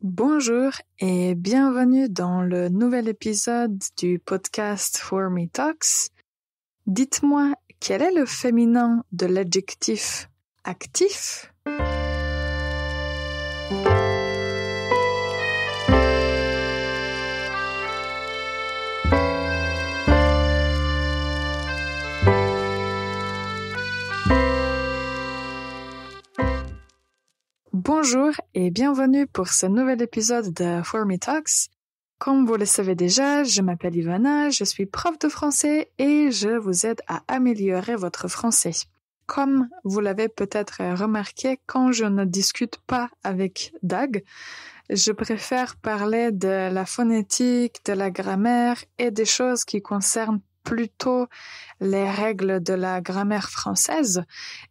Bonjour et bienvenue dans le nouvel épisode du podcast For Me Talks. Dites-moi quel est le féminin de l'adjectif actif? Bonjour et bienvenue pour ce nouvel épisode de For Me Talks. Comme vous le savez déjà, je m'appelle Ivana, je suis prof de français et je vous aide à améliorer votre français. Comme vous l'avez peut-être remarqué, quand je ne discute pas avec Dag, je préfère parler de la phonétique, de la grammaire et des choses qui concernent plutôt les règles de la grammaire française.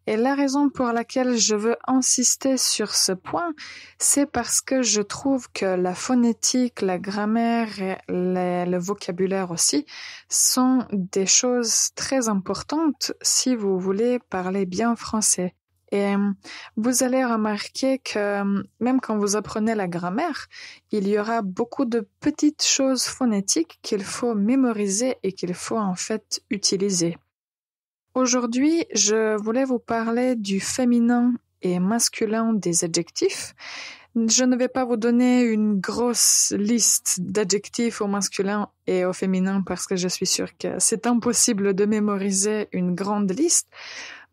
Et la raison pour laquelle je veux insister sur ce point, c'est parce que je trouve que la phonétique, la grammaire et le vocabulaire aussi sont des choses très importantes si vous voulez parler bien français. Et euh, vous allez remarquer que euh, même quand vous apprenez la grammaire, il y aura beaucoup de petites choses phonétiques qu'il faut mémoriser et qu'il faut en fait utiliser. Aujourd'hui, je voulais vous parler du féminin et masculin des adjectifs, je ne vais pas vous donner une grosse liste d'adjectifs au masculin et au féminin parce que je suis sûre que c'est impossible de mémoriser une grande liste,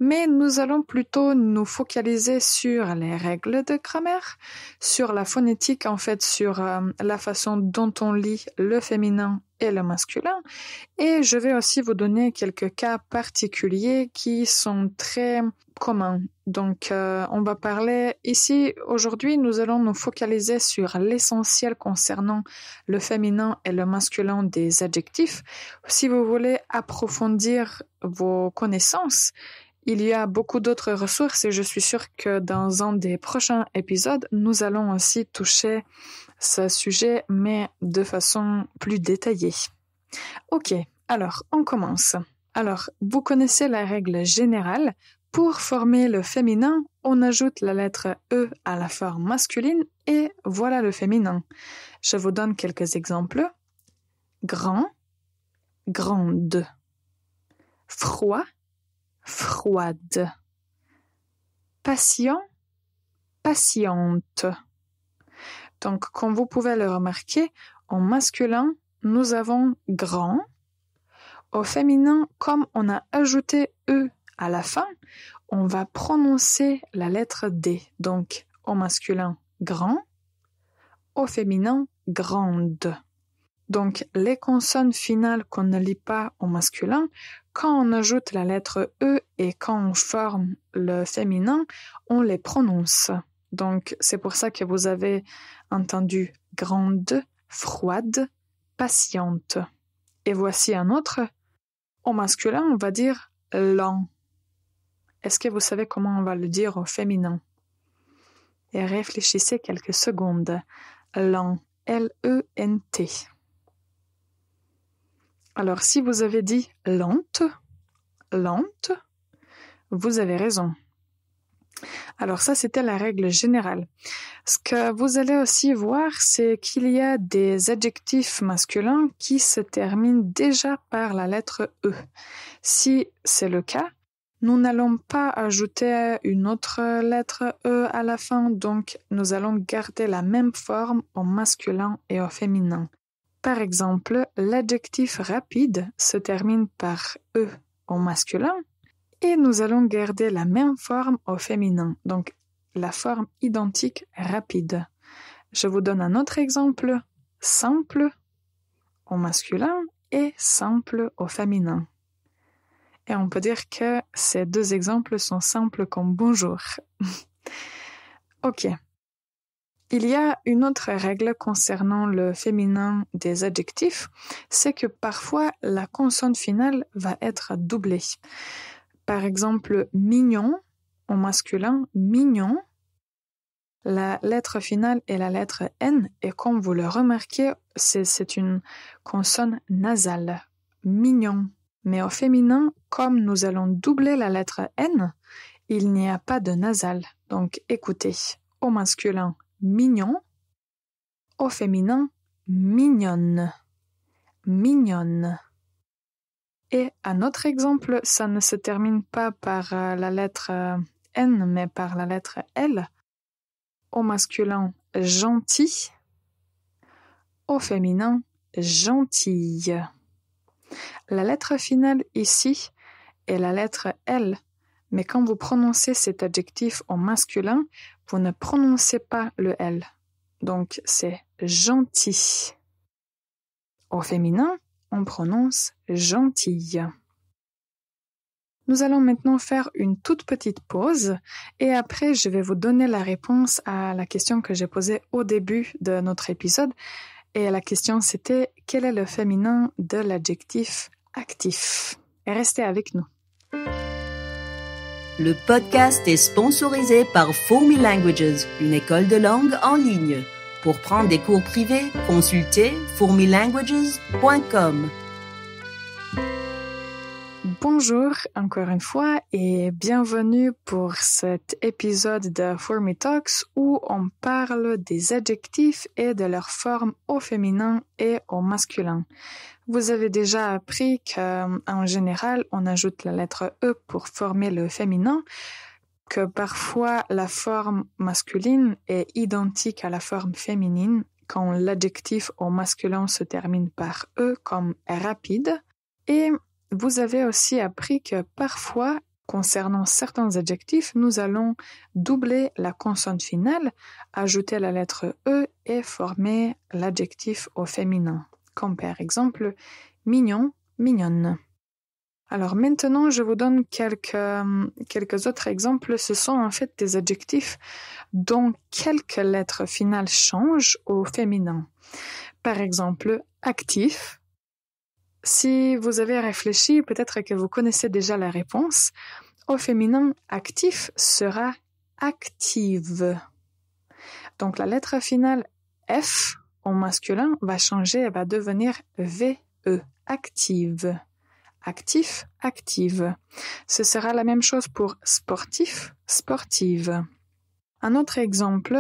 mais nous allons plutôt nous focaliser sur les règles de grammaire, sur la phonétique en fait, sur euh, la façon dont on lit le féminin le masculin. Et je vais aussi vous donner quelques cas particuliers qui sont très communs. Donc, euh, on va parler ici aujourd'hui, nous allons nous focaliser sur l'essentiel concernant le féminin et le masculin des adjectifs. Si vous voulez approfondir vos connaissances, il y a beaucoup d'autres ressources et je suis sûre que dans un des prochains épisodes, nous allons aussi toucher ce sujet, mais de façon plus détaillée. Ok, alors on commence. Alors, vous connaissez la règle générale. Pour former le féminin, on ajoute la lettre E à la forme masculine et voilà le féminin. Je vous donne quelques exemples. Grand, grande. Froid, froide. Patient, patiente. Donc, comme vous pouvez le remarquer, en masculin, nous avons grand. Au féminin, comme on a ajouté E à la fin, on va prononcer la lettre D. Donc, au masculin, grand. Au féminin, grande. Donc, les consonnes finales qu'on ne lit pas au masculin, quand on ajoute la lettre E et quand on forme le féminin, on les prononce. Donc, c'est pour ça que vous avez entendu grande, froide, patiente. Et voici un autre. Au masculin, on va dire lent. Est-ce que vous savez comment on va le dire au féminin Et réfléchissez quelques secondes. Lent. L-E-N-T. Alors, si vous avez dit lente, lente, vous avez raison. Alors ça, c'était la règle générale. Ce que vous allez aussi voir, c'est qu'il y a des adjectifs masculins qui se terminent déjà par la lettre E. Si c'est le cas, nous n'allons pas ajouter une autre lettre E à la fin, donc nous allons garder la même forme au masculin et au féminin. Par exemple, l'adjectif rapide se termine par E au masculin et nous allons garder la même forme au féminin, donc la forme identique rapide. Je vous donne un autre exemple, simple au masculin et simple au féminin. Et on peut dire que ces deux exemples sont simples comme bonjour. ok. Il y a une autre règle concernant le féminin des adjectifs, c'est que parfois la consonne finale va être doublée. Par exemple, mignon au masculin, mignon. La lettre finale est la lettre N et comme vous le remarquez, c'est une consonne nasale. Mignon. Mais au féminin, comme nous allons doubler la lettre N, il n'y a pas de nasale. Donc écoutez, au masculin, mignon. Au féminin, mignonne. Mignonne. Et un autre exemple, ça ne se termine pas par euh, la lettre euh, N, mais par la lettre L. Au masculin, gentil. Au féminin, gentille. La lettre finale ici est la lettre L, mais quand vous prononcez cet adjectif au masculin, vous ne prononcez pas le L. Donc c'est gentil. Au féminin, on prononce gentille. Nous allons maintenant faire une toute petite pause et après je vais vous donner la réponse à la question que j'ai posée au début de notre épisode. Et la question c'était quel est le féminin de l'adjectif actif Restez avec nous. Le podcast est sponsorisé par fourmi Languages, une école de langue en ligne. Pour prendre des cours privés, consultez fourmilanguages.com. Bonjour encore une fois et bienvenue pour cet épisode de Fourmi Talks où on parle des adjectifs et de leur forme au féminin et au masculin. Vous avez déjà appris qu'en général, on ajoute la lettre E pour former le féminin, que parfois la forme masculine est identique à la forme féminine quand l'adjectif au masculin se termine par e comme rapide. Et vous avez aussi appris que parfois, concernant certains adjectifs, nous allons doubler la consonne finale, ajouter la lettre e et former l'adjectif au féminin, comme par exemple mignon, mignonne. Alors maintenant, je vous donne euh, quelques, autres exemples. Ce sont en fait des adjectifs dont quelques lettres finales changent au féminin. Par exemple, actif. Si vous avez réfléchi, peut-être que vous connaissez déjà la réponse. Au féminin, actif sera active. Donc la lettre finale F au masculin va changer et va devenir VE, active actif, active. Ce sera la même chose pour sportif, sportive. Un autre exemple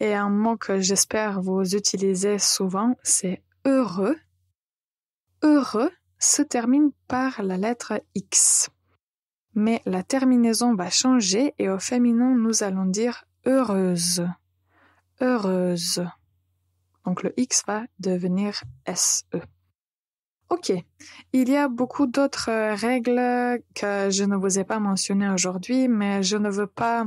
et un mot que j'espère vous utilisez souvent, c'est heureux. Heureux se termine par la lettre X. Mais la terminaison va changer et au féminin nous allons dire heureuse. Heureuse. Donc le X va devenir SE. Ok. Il y a beaucoup d'autres euh, règles que je ne vous ai pas mentionnées aujourd'hui, mais je ne veux pas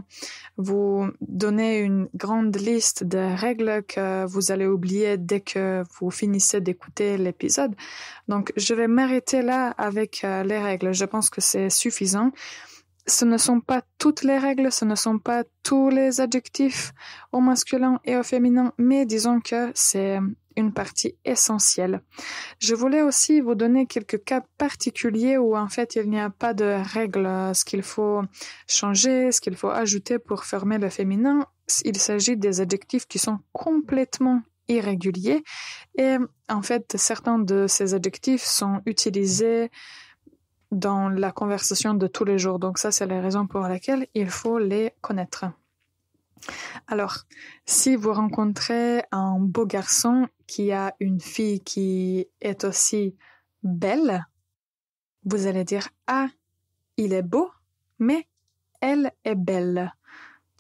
vous donner une grande liste de règles que vous allez oublier dès que vous finissez d'écouter l'épisode. Donc, je vais m'arrêter là avec euh, les règles. Je pense que c'est suffisant ce ne sont pas toutes les règles, ce ne sont pas tous les adjectifs au masculin et au féminin, mais disons que c'est une partie essentielle. Je voulais aussi vous donner quelques cas particuliers où en fait il n'y a pas de règles, ce qu'il faut changer, ce qu'il faut ajouter pour former le féminin. Il s'agit des adjectifs qui sont complètement irréguliers et en fait certains de ces adjectifs sont utilisés dans la conversation de tous les jours. Donc ça, c'est la raison pour laquelle il faut les connaître. Alors, si vous rencontrez un beau garçon qui a une fille qui est aussi belle, vous allez dire Ah, il est beau, mais elle est belle.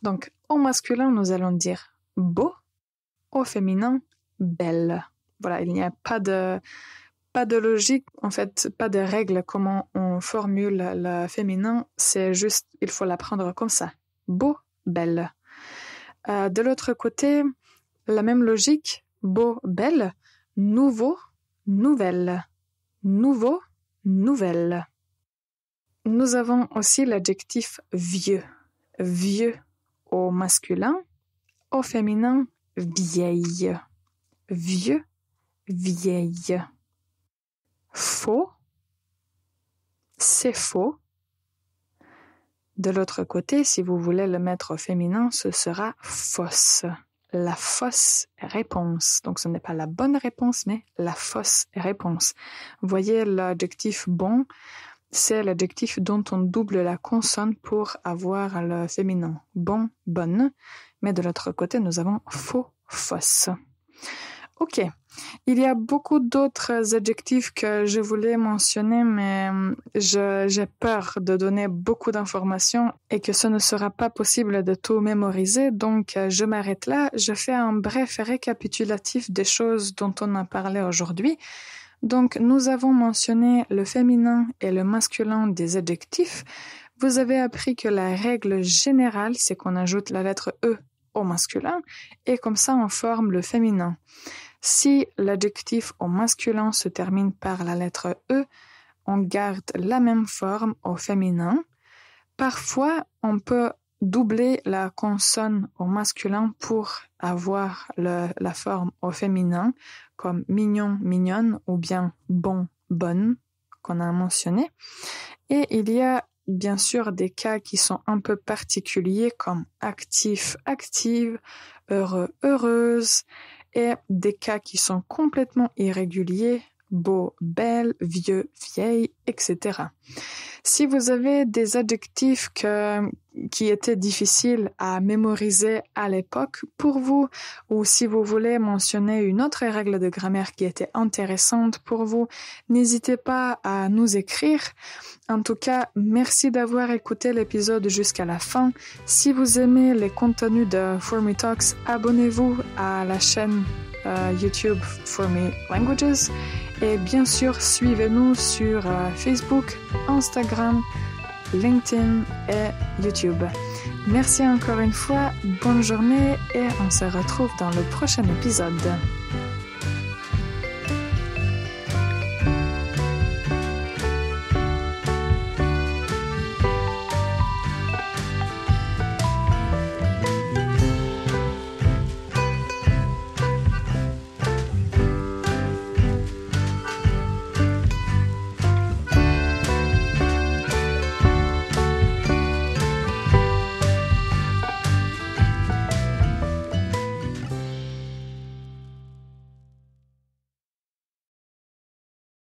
Donc, au masculin, nous allons dire beau, au féminin, belle. Voilà, il n'y a pas de, pas de logique, en fait, pas de règles. comment on formule le féminin, c'est juste, il faut l'apprendre comme ça. Beau, belle. Euh, de l'autre côté, la même logique, beau, belle, nouveau, nouvelle. Nouveau, nouvelle. Nous avons aussi l'adjectif vieux. Vieux au masculin, au féminin, vieille. Vieux, vieille faux, c'est faux. De l'autre côté, si vous voulez le mettre au féminin, ce sera fausse. La fausse réponse. Donc ce n'est pas la bonne réponse, mais la fausse réponse. Voyez l'adjectif bon, c'est l'adjectif dont on double la consonne pour avoir le féminin. Bon, bonne. Mais de l'autre côté, nous avons faux, fausse. Ok, il y a beaucoup d'autres adjectifs que je voulais mentionner, mais euh, j'ai peur de donner beaucoup d'informations et que ce ne sera pas possible de tout mémoriser, donc euh, je m'arrête là. Je fais un bref récapitulatif des choses dont on a parlé aujourd'hui. Donc, nous avons mentionné le féminin et le masculin des adjectifs. Vous avez appris que la règle générale, c'est qu'on ajoute la lettre E au masculin et comme ça on forme le féminin. Si l'adjectif au masculin se termine par la lettre E, on garde la même forme au féminin. Parfois, on peut doubler la consonne au masculin pour avoir la forme au féminin, comme mignon, mignonne ou bien bon, bonne, qu'on a mentionné. Et il y a bien sûr des cas qui sont un peu particuliers, comme actif, active, heureux, heureuse, et des cas qui sont complètement irréguliers beau, belle, vieux, vieille, etc. Si vous avez des adjectifs qui étaient difficiles à mémoriser à l'époque pour vous, ou si vous voulez mentionner une autre règle de grammaire qui était intéressante pour vous, n'hésitez pas à nous écrire. En tout cas, merci d'avoir écouté l'épisode jusqu'à la fin. Si vous aimez les contenus de Formitalks, abonnez-vous à la chaîne euh, YouTube For Me Languages. Et bien sûr, suivez-nous sur euh, Facebook, Instagram, LinkedIn et YouTube. Merci encore une fois, bonne journée et on se retrouve dans le prochain épisode.